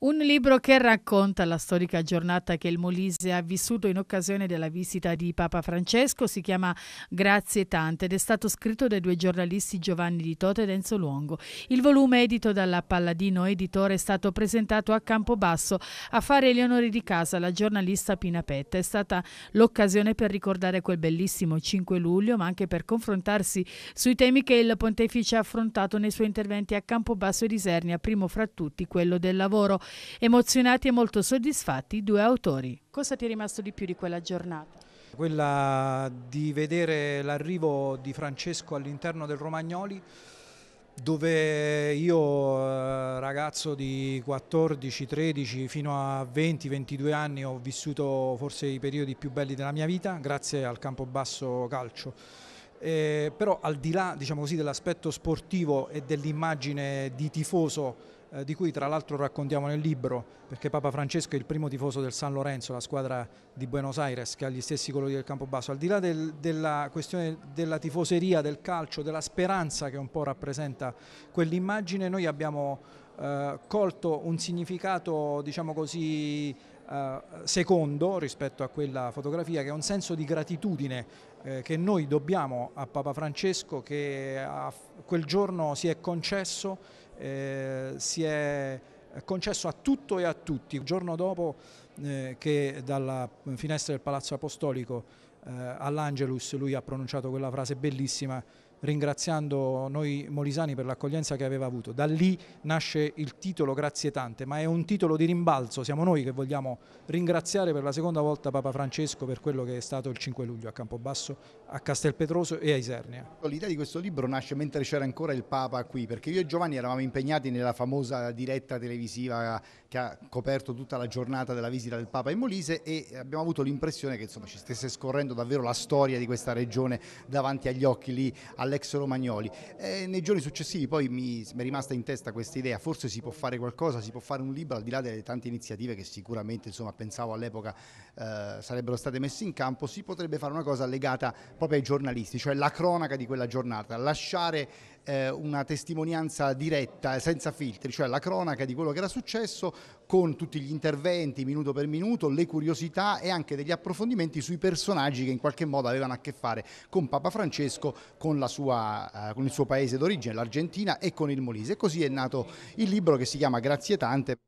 Un libro che racconta la storica giornata che il Molise ha vissuto in occasione della visita di Papa Francesco si chiama Grazie tante ed è stato scritto dai due giornalisti Giovanni Di Tote ed Enzo Luongo. Il volume edito dalla Palladino Editore è stato presentato a Campobasso a fare gli onori di casa la giornalista Pina Petta. È stata l'occasione per ricordare quel bellissimo 5 luglio ma anche per confrontarsi sui temi che il pontefice ha affrontato nei suoi interventi a Campobasso e Disernia, primo fra tutti quello del lavoro. Emozionati e molto soddisfatti i due autori. Cosa ti è rimasto di più di quella giornata? Quella di vedere l'arrivo di Francesco all'interno del Romagnoli dove io eh, ragazzo di 14, 13 fino a 20, 22 anni ho vissuto forse i periodi più belli della mia vita grazie al campobasso calcio eh, però al di là diciamo così, dell'aspetto sportivo e dell'immagine di tifoso eh, di cui tra l'altro raccontiamo nel libro, perché Papa Francesco è il primo tifoso del San Lorenzo, la squadra di Buenos Aires che ha gli stessi colori del campo basso, al di là del, della questione della tifoseria, del calcio, della speranza che un po' rappresenta quell'immagine, noi abbiamo eh, colto un significato diciamo così eh, secondo rispetto a quella fotografia che è un senso di gratitudine eh, che noi dobbiamo a Papa Francesco che quel giorno si è concesso, eh, si è concesso a tutto e a tutti. Il giorno dopo che dalla finestra del Palazzo Apostolico all'Angelus lui ha pronunciato quella frase bellissima ringraziando noi molisani per l'accoglienza che aveva avuto. Da lì nasce il titolo Grazie tante, ma è un titolo di rimbalzo, siamo noi che vogliamo ringraziare per la seconda volta Papa Francesco per quello che è stato il 5 luglio a Campobasso, a Castelpetroso e a Isernia. L'idea di questo libro nasce mentre c'era ancora il Papa qui, perché io e Giovanni eravamo impegnati nella famosa diretta televisiva che ha coperto tutta la giornata della visita del Papa in Molise e abbiamo avuto l'impressione che insomma, ci stesse scorrendo davvero la storia di questa regione davanti agli occhi lì al all'ex Romagnoli. E eh, nei giorni successivi poi mi è rimasta in testa questa idea, forse si può fare qualcosa, si può fare un libro al di là delle tante iniziative che sicuramente insomma, pensavo all'epoca eh, sarebbero state messe in campo, si potrebbe fare una cosa legata proprio ai giornalisti, cioè la cronaca di quella giornata, lasciare eh, una testimonianza diretta, senza filtri, cioè la cronaca di quello che era successo con tutti gli interventi minuto per minuto, le curiosità e anche degli approfondimenti sui personaggi che in qualche modo avevano a che fare con Papa Francesco, con, sua, eh, con il suo paese d'origine, l'Argentina e con il Molise. E così è nato il libro che si chiama Grazie tante.